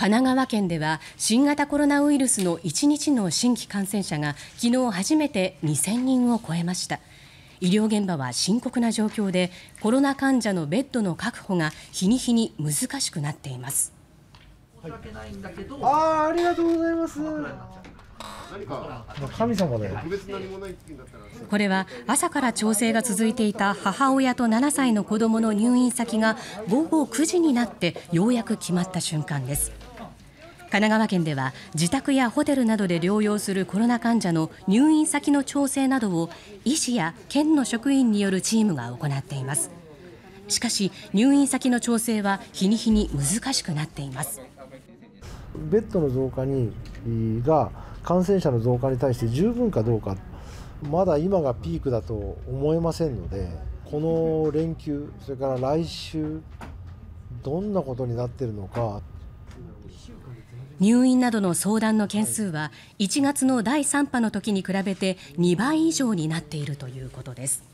神奈川県では新型コロナウイルスの1日の新規感染者が昨日初めて2000人を超えました。医療現場は深刻な状況でコロナ患者のベッドの確保が日に日に難しくなっています。はい、あありがとうございます。何か神様だよこれは朝から調整が続いていた母親と7歳の子供の入院先が午後9時になってようやく決まった瞬間です。神奈川県では自宅やホテルなどで療養するコロナ患者の入院先の調整などを医師や県の職員によるチームが行っていますしかし入院先の調整は日に日に難しくなっていますベッドの増加にが感染者の増加に対して十分かどうかまだ今がピークだと思えませんのでこの連休それから来週どんなことになってるのか入院などの相談の件数は1月の第3波の時に比べて2倍以上になっているということです。